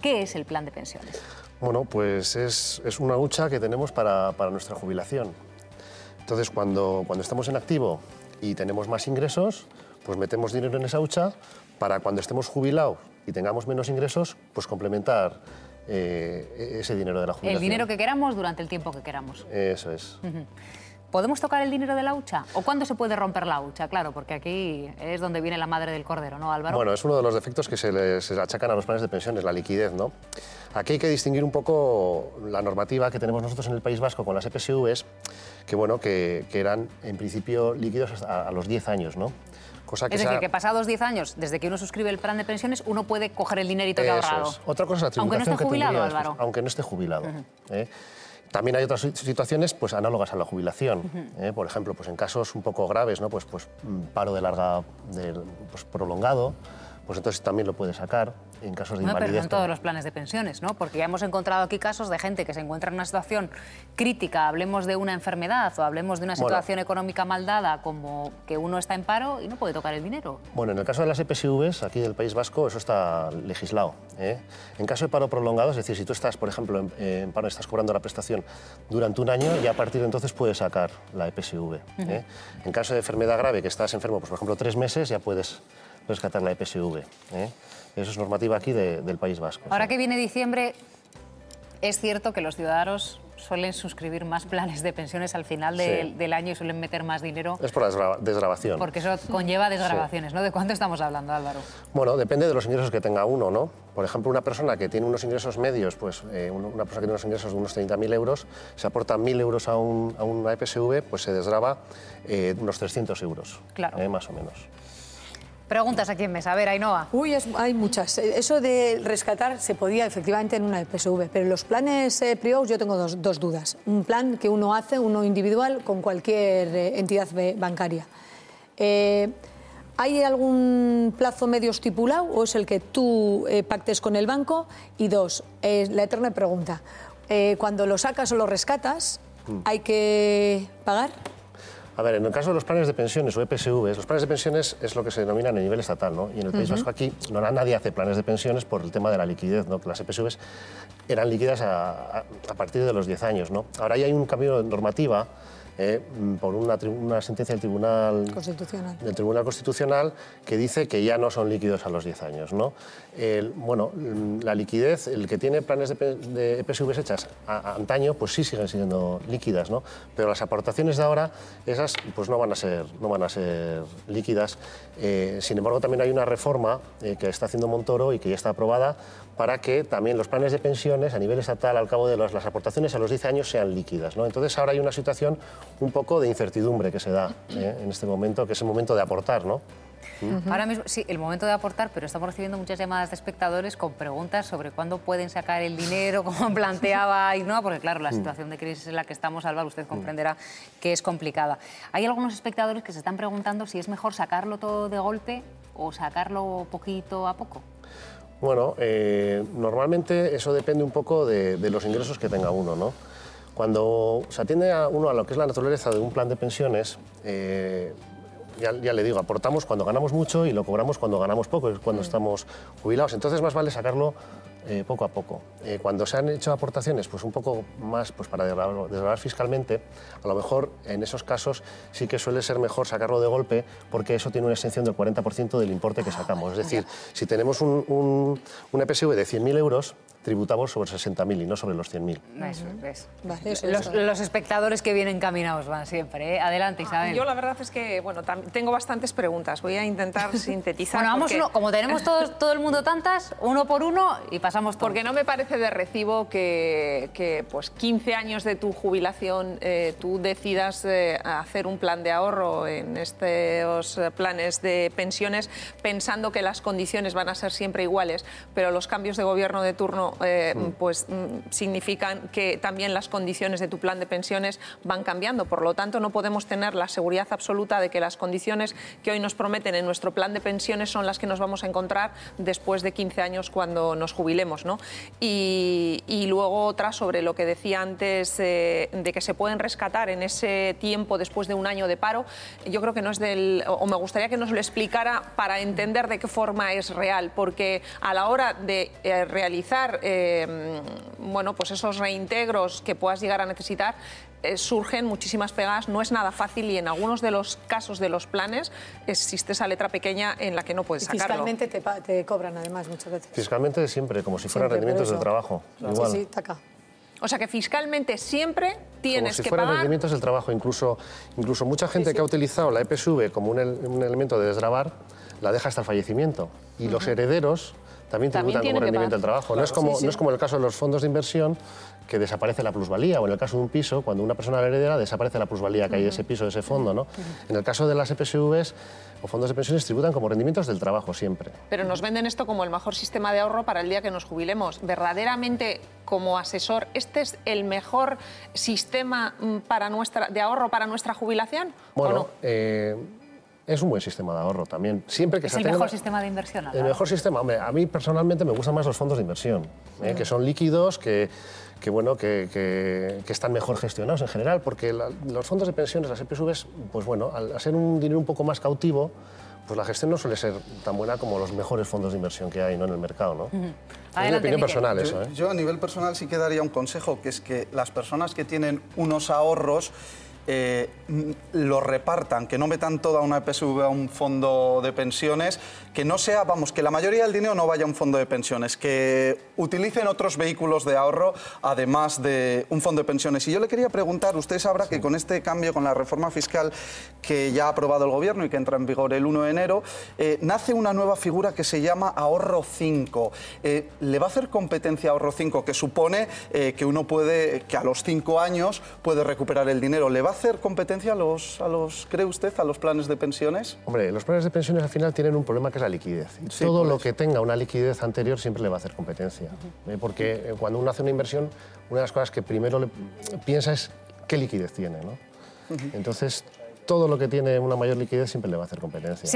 ¿Qué es el plan de pensiones? Bueno, pues es, es una hucha que tenemos para, para, nuestra jubilación. Entonces, cuando, cuando estamos en activo y tenemos más ingresos, pues metemos dinero en esa hucha para cuando estemos jubilados y tengamos menos ingresos, pues complementar eh, e-, ese dinero de la jubilación. El dinero que queramos durante el tiempo que queramos. Eso es. ¿Podemos tocar el dinero de la hucha? ¿O cuándo se puede romper la hucha? Claro, porque aquí es donde viene la madre del cordero, ¿no, Álvaro? Bueno, es uno de los defectos que se les achacan a los planes de pensiones, la liquidez, ¿no? Aquí hay que distinguir un poco la normativa que tenemos nosotros en el País Vasco con las EPSVs, que, bueno, que, eran en principio líquidos a, los 10 años, ¿no? Cosa que es decir, que pasados 10 años, desde que uno suscribe el plan de pensiones, uno puede coger el dinerito que ha ahorrado. Otra cosa es la tributación Aunque no esté jubilado, Álvaro. Aunque no esté jubilado. También hay otras situaciones pues, análogas a la jubilación. ¿eh? Por ejemplo, pues, en casos un poco graves, ¿no? pues, pues, mm, paro de larga pues, prolongado, pues entonces también lo puede sacar en casos de no, invalidez. Pero en todos los planes de pensiones, ¿no? Porque ya hemos encontrado aquí casos de gente que se encuentra en una situación crítica, hablemos de una enfermedad o hablemos de una situación económica mal como que uno está en paro y no puede tocar el dinero. Bueno, en el caso de las EPSVs, aquí del País Vasco, eso está legislado. ¿eh? En caso de paro prolongado, es decir, si tú estás, por ejemplo, en, paro paro, estás cobrando la prestación durante un año ya a partir de entonces puedes sacar la EPSV. ¿eh? En caso de enfermedad grave, que estás enfermo, pues, por ejemplo, tres meses, ya puedes rescatar la EPSV. ¿eh? Eso es normativa aquí del País Vasco. Ahora que viene diciembre, es cierto que los ciudadanos suelen suscribir más planes de pensiones al final del año y suelen meter más dinero. Es por la desgrabación. Porque eso conlleva desgrabaciones, ¿no? ¿De cuánto estamos hablando, Álvaro? Bueno, depende de los ingresos que tenga uno, ¿no? Por ejemplo, una persona que tiene unos ingresos medios, pues eh, una persona que tiene unos ingresos de unos 30.000 euros, se aporta 1.000 euros a, una EPSV, pues se desgraba eh, unos 300 euros, claro. más o menos. Preguntas aquí en mesa. A ver, Ainhoa. Uy, hay muchas. Eh, eso de rescatar se podía efectivamente en una PSV, pero los planes eh, yo tengo dos, dudas. Un plan que uno hace, uno individual, con cualquier eh, entidad bancaria. Eh, ¿Hay algún plazo medio estipulado o es el que tú pactes con el banco? Y dos, la eterna pregunta. cuando lo sacas o lo rescatas, mm. ¿hay que pagar? A ver, en el caso de los planes de pensiones o EPSVs, los planes de pensiones es lo que se denominan a nivel estatal, ¿no? Y en el País Vasco aquí no, nadie hace planes de pensiones por el tema de la liquidez, ¿no? las EPSVs eran líquidas a, partir de los 10 años, ¿no? Ahora ya hay un cambio de normativa eh, mm, por una, una, sentencia del Tribunal Constitucional. del Tribunal Constitucional que dice que ya no son líquidos a los 10 años. ¿no? bueno, mm, la liquidez, el que tiene planes de, de hechas antaño, pues sí siguen siendo líquidas, ¿no? pero las aportaciones de ahora, esas pues no van a ser, no van a ser líquidas. Eh, sin embargo, también hay una reforma eh, que está haciendo Montoro y que ya está aprobada para que también los planes de pensiones a nivel estatal, al cabo de las aportaciones a los 10 años, sean líquidas. ¿no? Entonces ahora hay una situación un poco de incertidumbre que se da ¿eh? en este momento, que es el momento de aportar, ¿no? Ahora mismo, sí, el momento de aportar, pero estamos recibiendo muchas llamadas de espectadores con preguntas sobre cuándo pueden sacar el dinero, como planteaba ¿no? porque claro, la mm. situación de crisis en la que estamos, Álvaro, usted mm. comprenderá que es complicada. Hay algunos espectadores que se están preguntando si es mejor sacarlo todo de golpe o sacarlo poquito a poco. Bueno, eh, normalmente eso depende un poco de, de los ingresos que tenga uno, ¿no? Cuando se atiende a uno a lo que es la naturaleza de un plan de pensiones, eh, ya, le digo, aportamos cuando ganamos mucho y lo cobramos cuando ganamos poco, es cuando mm. estamos jubilados. Entonces más vale sacarlo eh, poco a poco. Eh, cuando se han hecho aportaciones, pues un poco más pues para desgravar fiscalmente, a lo mejor en esos casos sí que suele ser mejor sacarlo de golpe porque eso tiene una exención del 40% del importe que sacamos. Es decir, si tenemos un, un, un EPSV de 100.000 euros, tributamos sobre 60.000 y no sobre los 100.000. Eso, los, espectadores que vienen caminados van siempre. ¿eh? Adelante, ah, Isabel. yo la verdad es que bueno, tengo bastantes preguntas. Voy a intentar sintetizar. bueno, vamos como tenemos todos, todo el mundo tantas, uno por uno y pasamos Porque no me parece de recibo que, que pues, 15 años de tu jubilación eh, tú decidas eh, hacer un plan de ahorro en estos planes de pensiones pensando que las condiciones van a ser siempre iguales, pero los cambios de gobierno de turno eh, pues mm, significan que también las condiciones de tu plan de pensiones van cambiando. Por lo tanto, no podemos tener la seguridad absoluta de que las condiciones que hoy nos prometen en nuestro plan de pensiones son las que nos vamos a encontrar después de 15 años cuando nos jubilemos. ¿no? Y, luego otra sobre lo que decía antes eh, de que se pueden rescatar en ese tiempo después de un año de paro. Yo creo que no es del... o me gustaría que nos lo explicara para entender de qué forma es real, porque a la hora de eh, realizar Em, bueno, pues esos reintegros que puedas llegar a necesitar, eh, surgen muchísimas pegadas, no es nada fácil y en algunos de los casos de los planes existe esa letra pequeña en la que no puedes sacarlo. Fiscalmente te, cobran además muchas veces. Fiscalmente siempre, como si fueran rendimientos del trabajo. O sea que fiscalmente siempre tienes que como si fueran rendimientos del trabajo, incluso, incluso mucha gente que ha utilizado la EPSV como un, elemento de desgravar, la deja hasta el fallecimiento. Y los herederos también tributan como rendimiento del trabajo. no, es como, no es como el caso de los fondos de inversión, que desaparece la plusvalía, o en el caso de un piso, cuando una persona heredera, desaparece la plusvalía que hay de ese piso, de ese fondo. ¿no? En el caso de las EPSVs o fondos de pensiones, tributan como rendimientos del trabajo siempre. Pero nos venden esto como el mejor sistema de ahorro para el día que nos jubilemos. Verdaderamente, como asesor, ¿este es el mejor sistema mm, para nuestra, de ahorro para nuestra jubilación? Bueno, eh, es un buen sistema de ahorro también. Siempre que es el mejor sistema de inversión. El mejor sistema. a mí personalmente me gustan más los fondos de inversión, ¿eh? que son líquidos, que, bueno, que, están mejor gestionados en general, porque los fondos de pensiones, las EPSVs, pues bueno, al ser un dinero un poco más cautivo, pues la gestión no suele ser tan buena como los mejores fondos de inversión que hay ¿no? en el mercado. ¿no? mi opinión personal eso. ¿eh? Yo, a nivel personal sí que daría un consejo, que es que las personas que tienen unos ahorros eh, lo repartan, que no metan toda una PSV a un fondo de pensiones, que no sea, vamos, que la mayoría del dinero no vaya a un fondo de pensiones, que utilicen otros vehículos de ahorro además de un fondo de pensiones. Y yo le quería preguntar, usted sabrá que con este cambio, con la reforma fiscal que ya ha aprobado el Gobierno y que entra en vigor el 1 de enero, eh, nace una nueva figura que se llama Ahorro 5. Eh, ¿Le va a hacer competencia Ahorro 5, que supone que uno puede, que a los 5 años puede recuperar el dinero? ¿Le va va a hacer competencia a los, a los, cree usted, a los planes de pensiones? Hombre, los planes de pensiones al final tienen un problema que es la liquidez. todo lo que tenga una liquidez anterior siempre le va a hacer competencia. ¿eh? Porque eh, cuando uno hace una inversión, una de las cosas que primero le piensa es qué liquidez tiene. Entonces, todo lo que tiene una mayor liquidez siempre le va a hacer competencia.